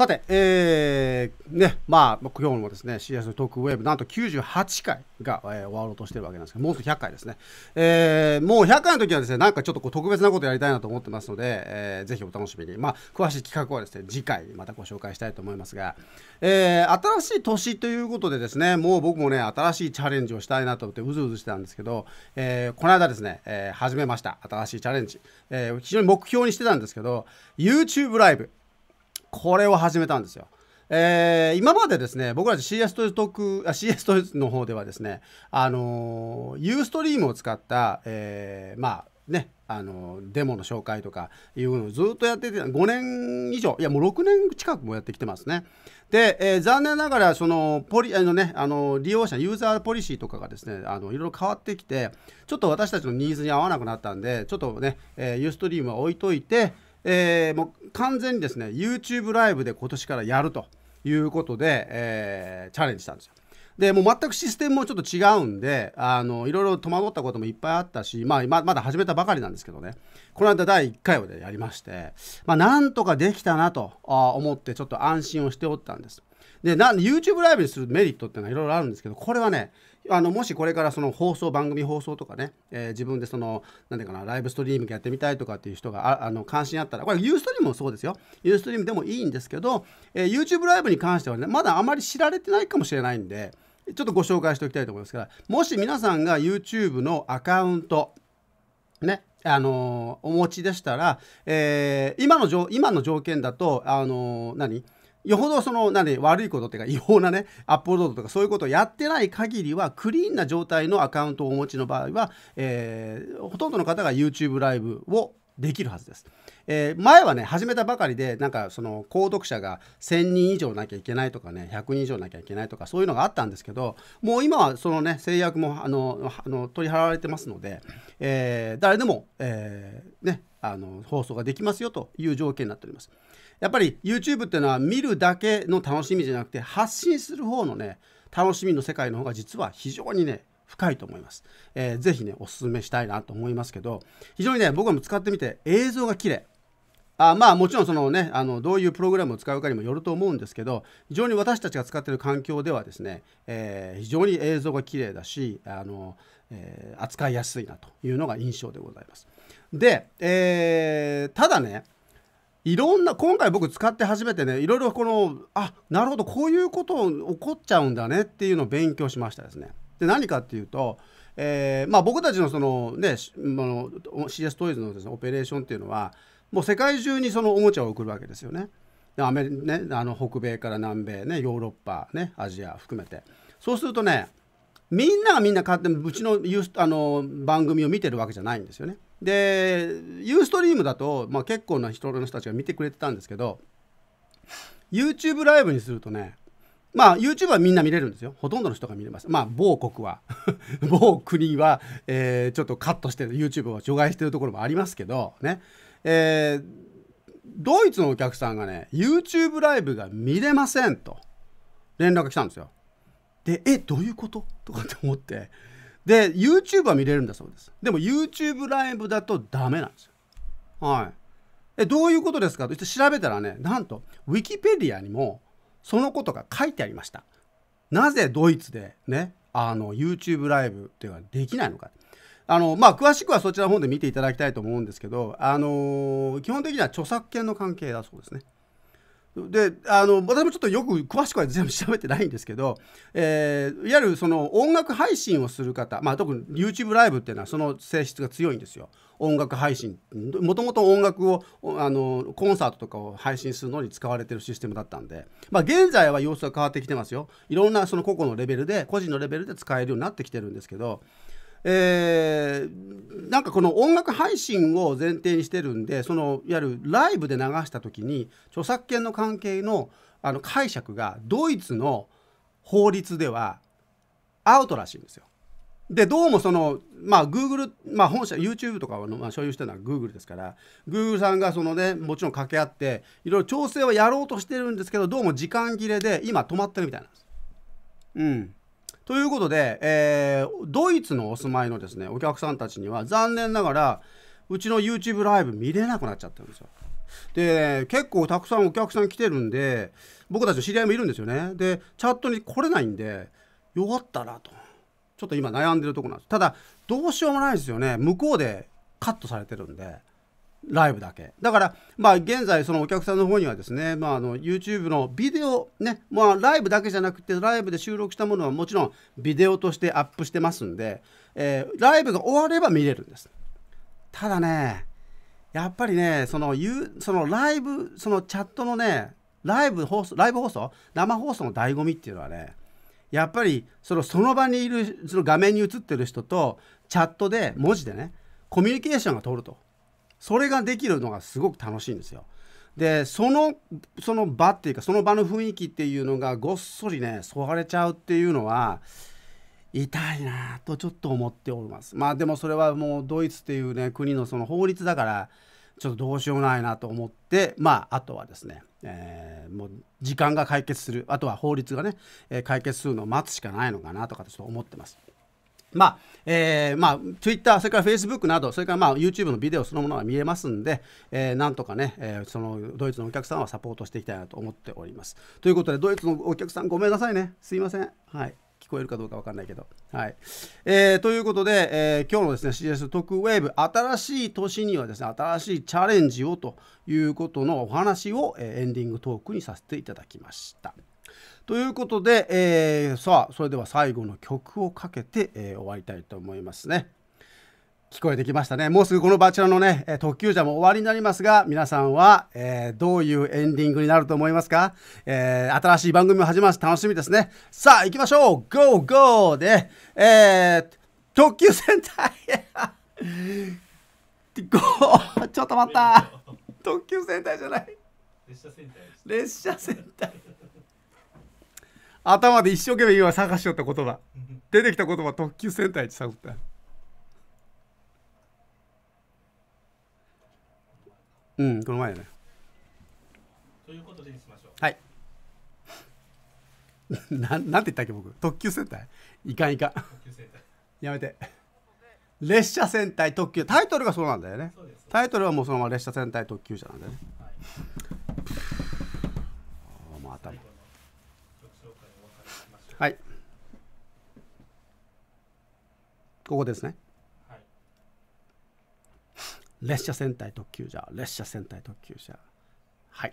さて、えー、ね、まあ、今日もですね、CS のトークウェーブ、なんと98回が、えー、終わろうとしてるわけなんですけど、もうすぐ100回ですね。えー、もう100回の時はですね、なんかちょっとこう特別なことやりたいなと思ってますので、えー、ぜひお楽しみに。まあ、詳しい企画はですね、次回またご紹介したいと思いますが、えー、新しい年ということでですね、もう僕もね、新しいチャレンジをしたいなと思って、うずうずしてたんですけど、えー、この間ですね、えー、始めました。新しいチャレンジ。えー、非常に目標にしてたんですけど、YouTube ライブ。これを始めたんですよ。えー、今までですね、僕ら CS トイズトーク、CS トイズの方ではですね、あのー、ユーストリームを使った、えー、まあ、ね、あのデモの紹介とかいうのをずっとやってて5年以上いやもう6年近くもやってきてますねで、えー、残念ながらそのポリあの、ね、あの利用者ユーザーポリシーとかがですねあのいろいろ変わってきてちょっと私たちのニーズに合わなくなったんでちょっとね、えー、ユーストリームは置いといて、えー、も完全にですね YouTube ライブで今年からやるということで、えー、チャレンジしたんですよ。でもう全くシステムもちょっと違うんであのいろいろ戸惑ったこともいっぱいあったし、まあ、ままだ始めたばかりなんですけどねこの間第1回をでやりまして、まあ、なんとかできたなと思ってちょっと安心をしておったんです。でなん YouTube ライブにするメリットっていうのはいろいろあるんですけどこれはねあのもしこれからその放送番組放送とかね、えー、自分でその何ていうかなライブストリームやってみたいとかっていう人がああの関心あったらこれユーストリームもそうですよユーストリームでもいいんですけど、えー、YouTube ライブに関してはねまだあまり知られてないかもしれないんでちょっとご紹介しておきたいと思いますからもし皆さんが YouTube のアカウントねあのー、お持ちでしたら、え今の今の条件だとあの何よほどその、な悪いことっていうか、違法なね、アップロードとかそういうことをやってない限りは、クリーンな状態のアカウントをお持ちの場合は、えー、ほとんどの方が YouTube ライブをできるはずです。えー、前はね、始めたばかりで、なんかその、購読者が1000人以上なきゃいけないとかね、100人以上なきゃいけないとか、そういうのがあったんですけど、もう今はそのね、制約もあのあの取り払われてますので、えー、誰でも、えー、ね、あの放送ができますよという条件になっております。やっぱり YouTube っていうのは見るだけの楽しみじゃなくて発信する方のね楽しみの世界の方が実は非常にね深いと思います。えー、ぜひねおすすめしたいなと思いますけど非常にね僕はも使ってみて映像が綺麗あまあもちろんそのねあのどういうプログラムを使うかにもよると思うんですけど非常に私たちが使っている環境ではですね、えー、非常に映像が綺麗だしあの、えー、扱いやすいなというのが印象でございます。で、えー、ただねいろんな今回僕使って初めてねいろいろこのあなるほどこういうこと起こっちゃうんだねっていうのを勉強しましたですね。で何かっていうと、えーまあ、僕たちのその、ね、の CS トイズのです、ね、オペレーションっていうのはもう世界中にそのおもちゃを送るわけですよね。アメね、あの北米から南米、ね、ヨーロッパ、ね、アジア含めてそうするとねみんながみんな買ってうちのユーあの番組を見てるわけじゃないんですよね。でユーストリームだと、まあ、結構な人の人たちが見てくれてたんですけど YouTube ライブにするとねまあ YouTube はみんな見れるんですよ。ほとんどの人が見れます。まあ某国は 某国は、えー、ちょっとカットして YouTube を除外してるところもありますけどね。えードイツのお客さんがね、YouTube ライブが見れませんと連絡が来たんですよ。でえどういうこととかって思ってで YouTube は見れるんだそうですでも YouTube ライブだとダメなんですよはいえどういうことですかと調べたらねなんと Wikipedia にもそのことが書いてありましたなぜドイツでねあの YouTube ライブっていうのはできないのかあのまあ、詳しくはそちらの方で見ていただきたいと思うんですけど、あのー、基本的には著作権の関係だそうですね。であの私もちょっとよく詳しくは全部調べてないんですけど、えー、いわゆるその音楽配信をする方、まあ、特に YouTube ライブっていうのはその性質が強いんですよ音楽配信もともと音楽をあのコンサートとかを配信するのに使われてるシステムだったんで、まあ、現在は様子が変わってきてますよいろんなその個々のレベルで個人のレベルで使えるようになってきてるんですけどえなんかこの音楽配信を前提にしてるんでそのいわゆるライブで流した時に著作権の関係のあの解釈がドイツの法律ではアウトらしいんですよ。でどうもそのまあ Google まあ本社 YouTube とかをまあ所有してるのは Google ですから Google さんがそのねもちろん掛け合っていろいろ調整はやろうとしてるんですけどどうも時間切れで今止まってるみたいなんです。うん。ということで、えー、ドイツのお住まいのですねお客さんたちには残念ながらうちの YouTube ライブ見れなくなっちゃってるんですよ。で結構たくさんお客さん来てるんで僕たちの知り合いもいるんですよね。でチャットに来れないんでよかったなとちょっと今悩んでるとこなんです。ただどうしようもないですよね向こうでカットされてるんで。ライブだけ。だから、まあ、現在、そのお客さんの方にはですね、まあ、あの YouTube のビデオ、ね、まあ、ライブだけじゃなくて、ライブで収録したものはもちろんビデオとしてアップしてますんで、えー、ライブが終われば見れるんです。ただね、やっぱりね、そのそのライブ、そのチャットのね、ライブ放送、ライブ放送、生放送の醍醐味っていうのはね、やっぱりそのその場にいる、その画面に映ってる人と、チャットで、文字でね、コミュニケーションが通ると。それができるのがすごく楽しいんですよ。でそのその場っていうかその場の雰囲気っていうのがごっそりねそがれちゃうっていうのは痛いなとちょっと思っておりますまあでもそれはもうドイツっていうね国のその法律だからちょっとどうしようもないなと思ってまああとはですね、えー、もう時間が解決するあとは法律がね、え解決するのを待つしかないのかなとかちょっと思ってます。まあえーまあ、Twitter、それから Facebook など、それから、まあ、YouTube のビデオそのものが見えますんで、えー、なんとかね、えー、そのドイツのお客さんはサポートしていきたいなと思っております。ということで、ドイツのお客さん、ごめんなさいね、すいません。はい聞こえるかどうか分かんないけど。はいえー、ということで、えー、今日のですね CS 特ウェーブ新しい年にはですね新しいチャレンジをということのお話を、えー、エンディングトークにさせていただきました。ということで、えー、さあそれでは最後の曲をかけて、えー、終わりたいと思いますね。聞こえてきましたね。もうすぐこのバチェラのね、特急じゃも終わりになりますが、皆さんは、えー、どういうエンディングになると思いますか、えー、新しい番組も始まるて楽しみですね。さあ、行きましょう !Go, go! で、えー、特急戦隊 !Go! ちょっと待った特急戦隊じゃない列車戦隊列車戦隊頭で一生懸命今探しよった言葉出てきた言葉特急戦隊って探ったうんこの前ねということでにしましょうはい ななんて言ったっけ僕特急戦隊いかんいかんやめて列車戦隊特急タイトルがそうなんだよねタイトルはもうそのまま列車戦隊特急車なんだよね、はい、ああもう頭はいここですね、列車戦隊特急車列車戦隊特急車はい